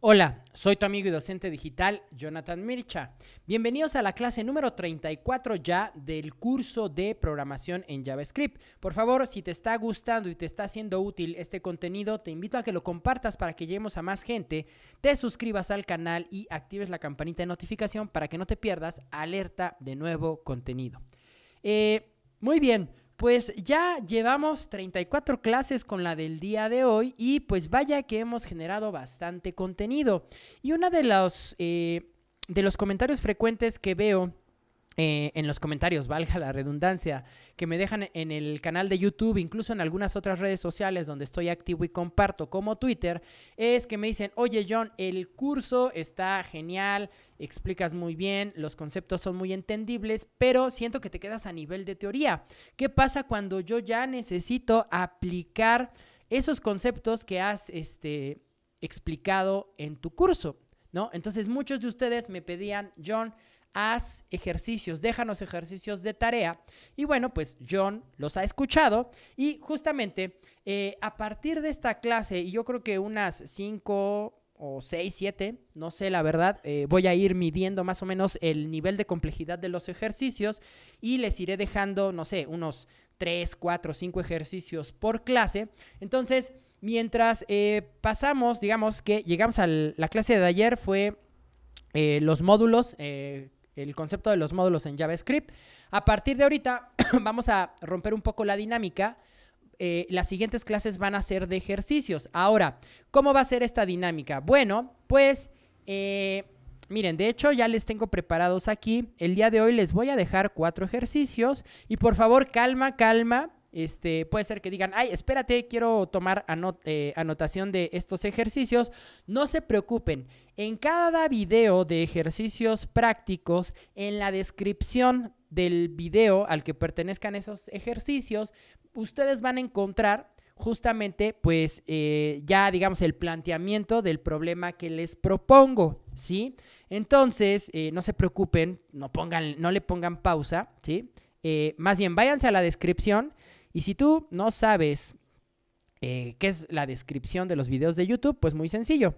Hola, soy tu amigo y docente digital Jonathan Mircha. Bienvenidos a la clase número 34 ya del curso de programación en JavaScript. Por favor, si te está gustando y te está siendo útil este contenido, te invito a que lo compartas para que lleguemos a más gente, te suscribas al canal y actives la campanita de notificación para que no te pierdas alerta de nuevo contenido. Eh, muy bien, pues ya llevamos 34 clases con la del día de hoy y pues vaya que hemos generado bastante contenido. Y uno de los, eh, de los comentarios frecuentes que veo eh, en los comentarios, valga la redundancia, que me dejan en el canal de YouTube, incluso en algunas otras redes sociales donde estoy activo y comparto, como Twitter, es que me dicen, oye John, el curso está genial, explicas muy bien, los conceptos son muy entendibles, pero siento que te quedas a nivel de teoría. ¿Qué pasa cuando yo ya necesito aplicar esos conceptos que has este, explicado en tu curso? ¿No? Entonces muchos de ustedes me pedían, John, haz ejercicios, déjanos ejercicios de tarea. Y bueno, pues John los ha escuchado y justamente eh, a partir de esta clase, y yo creo que unas cinco o 6, 7, no sé la verdad, eh, voy a ir midiendo más o menos el nivel de complejidad de los ejercicios y les iré dejando, no sé, unos 3, 4, 5 ejercicios por clase. Entonces, mientras eh, pasamos, digamos que llegamos a la clase de ayer, fue los módulos el concepto de los módulos en JavaScript. A partir de ahorita vamos a romper un poco la dinámica. Eh, las siguientes clases van a ser de ejercicios. Ahora, ¿cómo va a ser esta dinámica? Bueno, pues eh, miren, de hecho ya les tengo preparados aquí. El día de hoy les voy a dejar cuatro ejercicios y por favor calma, calma. Este, puede ser que digan, ay, espérate, quiero tomar eh, anotación de estos ejercicios. No se preocupen, en cada video de ejercicios prácticos, en la descripción del video al que pertenezcan esos ejercicios, ustedes van a encontrar justamente, pues, eh, ya digamos el planteamiento del problema que les propongo, ¿sí? Entonces, eh, no se preocupen, no, pongan, no le pongan pausa, ¿sí? más bien, váyanse a la descripción y si tú no sabes eh, qué es la descripción de los videos de YouTube, pues muy sencillo.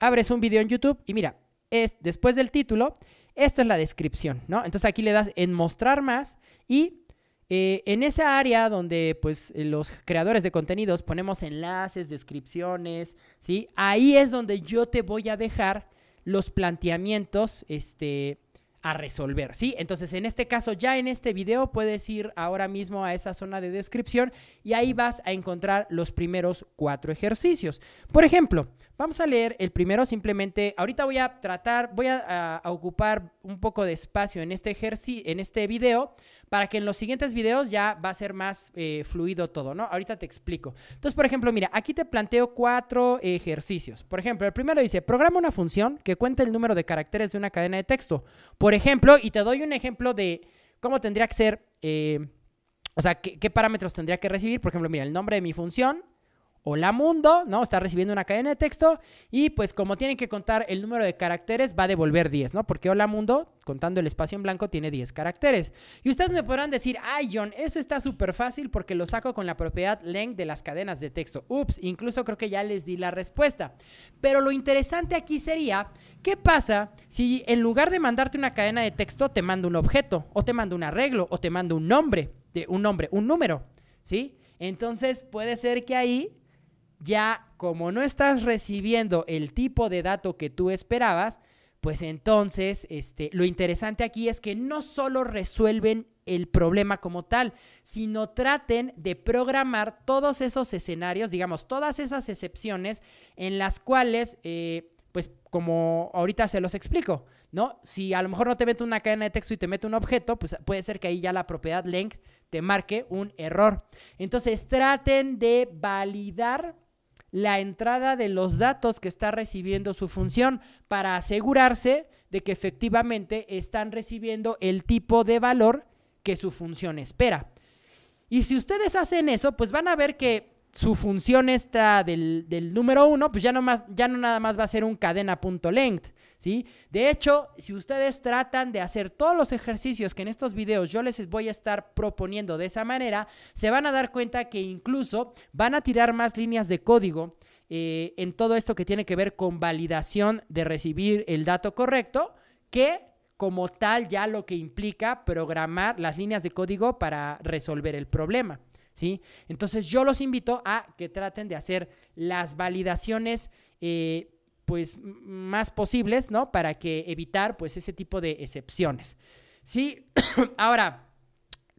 Abres un video en YouTube y mira, es, después del título, esta es la descripción, ¿no? Entonces aquí le das en mostrar más y eh, en esa área donde pues los creadores de contenidos ponemos enlaces, descripciones, ¿sí? Ahí es donde yo te voy a dejar los planteamientos, este, a resolver, ¿sí? Entonces, en este caso, ya en este video puedes ir ahora mismo a esa zona de descripción y ahí vas a encontrar los primeros cuatro ejercicios. Por ejemplo, Vamos a leer el primero simplemente. Ahorita voy a tratar, voy a, ocupar un poco de espacio en este ejercicio, en este video, para que en los siguientes videos ya va a ser más eh, fluido todo, ¿no? Ahorita te explico. Entonces, por ejemplo, mira, aquí te planteo cuatro ejercicios. Por ejemplo, el primero dice, programa una función que cuente el número de caracteres de una cadena de texto. Por ejemplo, y te doy un ejemplo de cómo tendría que ser, eh, o sea, qué, qué parámetros tendría que recibir. Por ejemplo, mira, el nombre de mi función Hola Mundo, ¿no? Está recibiendo una cadena de texto y pues como tienen que contar el número de caracteres va a devolver 10, ¿no? Porque Hola Mundo, contando el espacio en blanco, tiene 10 caracteres. Y ustedes me podrán decir, ay John, eso está súper fácil porque lo saco con la propiedad length de las cadenas de texto. Ups, incluso creo que ya les di la respuesta. Pero lo interesante aquí sería, ¿qué pasa si en lugar de mandarte una cadena de texto te mando un objeto o te mando un arreglo o te mando un nombre, de un nombre, un número, ¿sí? Entonces puede ser que ahí ya como no estás recibiendo el tipo de dato que tú esperabas, pues entonces este, lo interesante aquí es que no solo resuelven el problema como tal, sino traten de programar todos esos escenarios, digamos, todas esas excepciones en las cuales, eh, pues como ahorita se los explico, ¿no? Si a lo mejor no te mete una cadena de texto y te mete un objeto, pues puede ser que ahí ya la propiedad length te marque un error. Entonces traten de validar la entrada de los datos que está recibiendo su función para asegurarse de que efectivamente están recibiendo el tipo de valor que su función espera. Y si ustedes hacen eso, pues van a ver que su función está del, número uno, pues ya no, más, ya no nada más va a ser un cadena.length, de hecho, si ustedes tratan de hacer todos los ejercicios que en estos videos yo les voy a estar proponiendo de esa manera, se van a dar cuenta que incluso van a tirar más líneas de código eh, en todo esto que tiene que ver con validación de recibir el dato correcto que como tal ya lo que implica programar las líneas de código para resolver el problema. ¿Sí? Entonces yo los invito a que traten de hacer las validaciones eh, pues más posibles, ¿no? Para que evitar pues ese tipo de excepciones. Sí, ahora,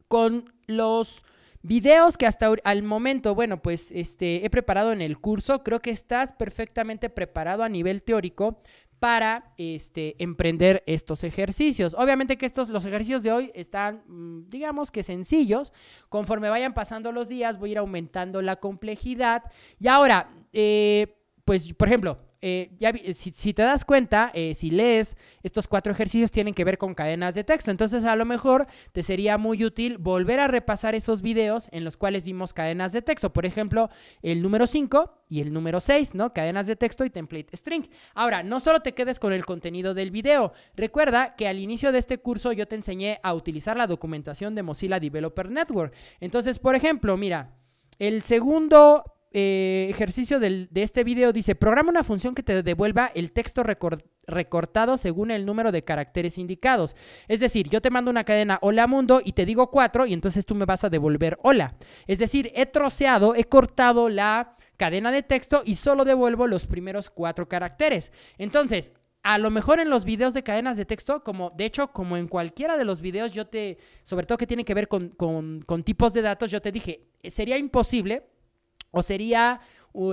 con los videos que hasta al momento, bueno, pues este, he preparado en el curso, creo que estás perfectamente preparado a nivel teórico para este, emprender estos ejercicios. Obviamente que estos, los ejercicios de hoy están, mm, digamos que sencillos. Conforme vayan pasando los días, voy a ir aumentando la complejidad. Y ahora, eh, pues, por ejemplo, eh, si, te das cuenta, eh, si lees, estos cuatro ejercicios tienen que ver con cadenas de texto. Entonces, a lo mejor te sería muy útil volver a repasar esos videos en los cuales vimos cadenas de texto. Por ejemplo, el número 5 y el número 6, ¿no? Cadenas de texto y template string. Ahora, no solo te quedes con el contenido del video. Recuerda que al inicio de este curso yo te enseñé a utilizar la documentación de Mozilla Developer Network. Entonces, por ejemplo, mira, el segundo eh, ejercicio de este video dice, programa una función que te devuelva el texto recortado según el número de caracteres indicados. Es decir, yo te mando una cadena hola mundo y te digo cuatro y entonces tú me vas a devolver hola. Es decir, he troceado, he cortado la cadena de texto y solo devuelvo los primeros cuatro caracteres. Entonces, a lo mejor en los videos de cadenas de texto, como de hecho, como en cualquiera de los videos, yo te, sobre todo que tiene que ver con, con, con tipos de datos, yo te dije, eh, sería imposible o sería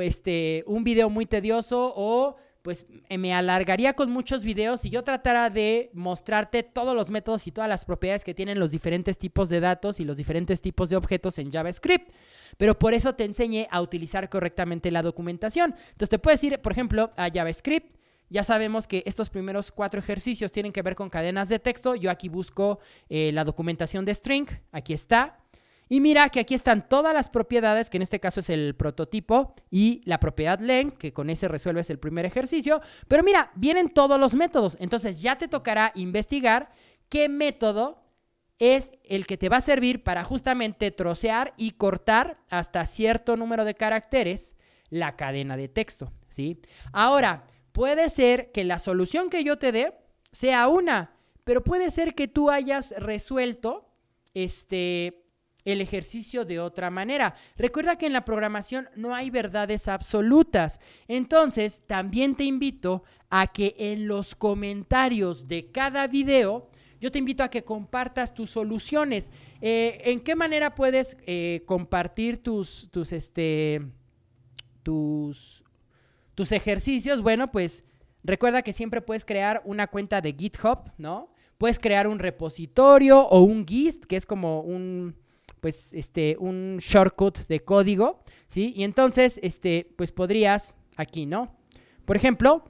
este, un video muy tedioso o pues me alargaría con muchos videos y yo tratara de mostrarte todos los métodos y todas las propiedades que tienen los diferentes tipos de datos y los diferentes tipos de objetos en JavaScript. Pero por eso te enseñé a utilizar correctamente la documentación. Entonces te puedes ir, por ejemplo, a JavaScript. Ya sabemos que estos primeros cuatro ejercicios tienen que ver con cadenas de texto. Yo aquí busco eh, la documentación de string. Aquí está. Y mira que aquí están todas las propiedades, que en este caso es el prototipo y la propiedad len, que con ese resuelves el primer ejercicio. Pero mira, vienen todos los métodos. Entonces ya te tocará investigar qué método es el que te va a servir para justamente trocear y cortar hasta cierto número de caracteres la cadena de texto, ¿sí? Ahora, puede ser que la solución que yo te dé sea una, pero puede ser que tú hayas resuelto este el ejercicio de otra manera. Recuerda que en la programación no hay verdades absolutas. Entonces, también te invito a que en los comentarios de cada video, yo te invito a que compartas tus soluciones. Eh, ¿En qué manera puedes eh, compartir tus, tus, este, tus, tus ejercicios? Bueno, pues recuerda que siempre puedes crear una cuenta de GitHub, ¿no? Puedes crear un repositorio o un GIST, que es como un, pues, este, un shortcut de código, ¿sí? Y entonces, este, pues podrías aquí, ¿no? Por ejemplo,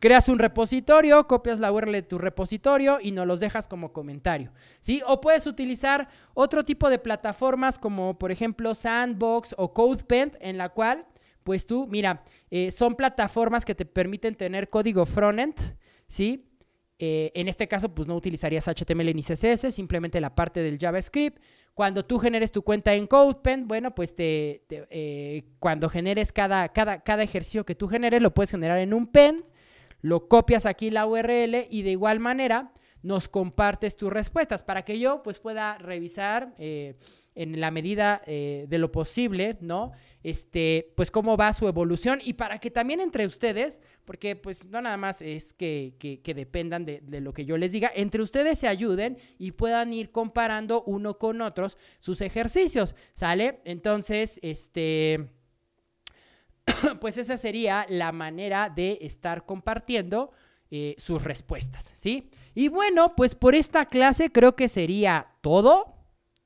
creas un repositorio, copias la URL de tu repositorio y nos los dejas como comentario, ¿sí? O puedes utilizar otro tipo de plataformas como, por ejemplo, Sandbox o CodePen, en la cual, pues tú, mira, eh, son plataformas que te permiten tener código frontend, ¿sí? Eh, en este caso, pues no utilizarías HTML ni CSS, simplemente la parte del JavaScript. Cuando tú generes tu cuenta en CodePen, bueno, pues te, eh, cuando generes cada, cada ejercicio que tú generes, lo puedes generar en un pen, lo copias aquí la URL y de igual manera nos compartes tus respuestas para que yo pues pueda revisar eh, en la medida eh, de lo posible, ¿no? Este, pues cómo va su evolución y para que también entre ustedes, porque pues no nada más es que, que, dependan de, lo que yo les diga, entre ustedes se ayuden y puedan ir comparando uno con otros sus ejercicios, ¿sale? Entonces, este, pues esa sería la manera de estar compartiendo eh, sus respuestas, ¿sí? Y bueno, pues por esta clase creo que sería todo,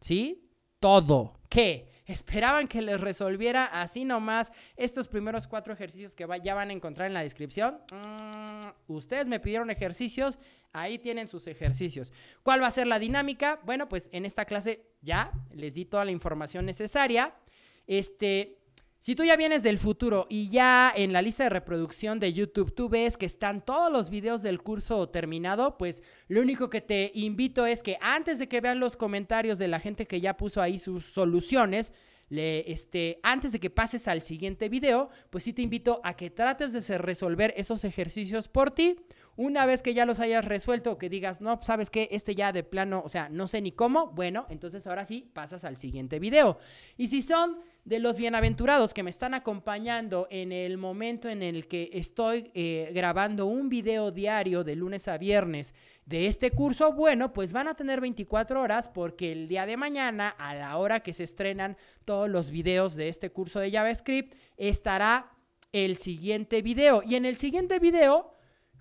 ¿sí? Todo. ¿Qué? esperaban que les resolviera así nomás estos primeros cuatro ejercicios que ya van a encontrar en la descripción. Mm, ustedes me pidieron ejercicios, ahí tienen sus ejercicios. ¿Cuál va a ser la dinámica? Bueno, pues en esta clase ya les di toda la información necesaria. Este, si tú ya vienes del futuro y ya en la lista de reproducción de YouTube tú ves que están todos los videos del curso terminado, pues lo único que te invito es que antes de que vean los comentarios de la gente que ya puso ahí sus soluciones, este, antes de que pases al siguiente video, pues sí te invito a que trates de resolver esos ejercicios por ti una vez que ya los hayas resuelto, que digas, no, sabes que este ya de plano, o sea, no sé ni cómo, bueno, entonces ahora sí pasas al siguiente video. Y si son de los bienaventurados que me están acompañando en el momento en el que estoy eh, grabando un video diario de lunes a viernes de este curso, bueno, pues van a tener 24 horas porque el día de mañana, a la hora que se estrenan todos los videos de este curso de JavaScript, estará el siguiente video. Y en el siguiente video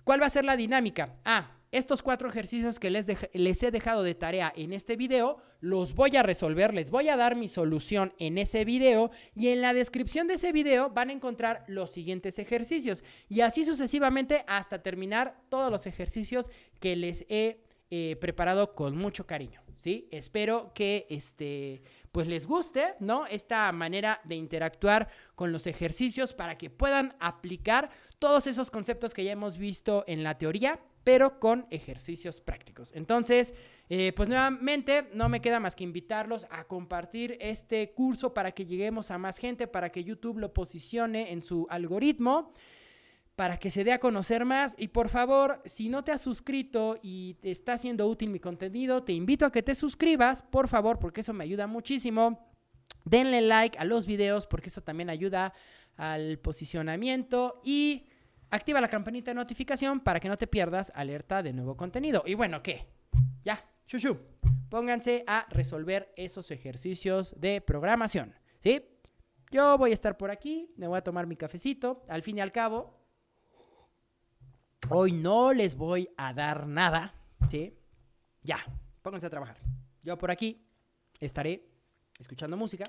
¿Cuál va a ser la dinámica? Ah, estos cuatro ejercicios que les, les, he dejado de tarea en este video, los voy a resolver, les voy a dar mi solución en ese video y en la descripción de ese video van a encontrar los siguientes ejercicios y así sucesivamente hasta terminar todos los ejercicios que les he eh, preparado con mucho cariño, ¿sí? Espero que este, pues les guste, ¿no? Esta manera de interactuar con los ejercicios para que puedan aplicar todos esos conceptos que ya hemos visto en la teoría, pero con ejercicios prácticos. Entonces, eh, pues nuevamente, no me queda más que invitarlos a compartir este curso para que lleguemos a más gente, para que YouTube lo posicione en su algoritmo para que se dé a conocer más. Y por favor, si no te has suscrito y te está siendo útil mi contenido, te invito a que te suscribas, por favor, porque eso me ayuda muchísimo. Denle like a los videos porque eso también ayuda al posicionamiento y activa la campanita de notificación para que no te pierdas alerta de nuevo contenido. Y bueno, ¿qué? Ya, chuchu. Pónganse a resolver esos ejercicios de programación, ¿sí? Yo voy a estar por aquí, me voy a tomar mi cafecito. Al fin y al cabo, Hoy no les voy a dar nada, ¿sí? Ya, pónganse a trabajar. Yo por aquí estaré escuchando música.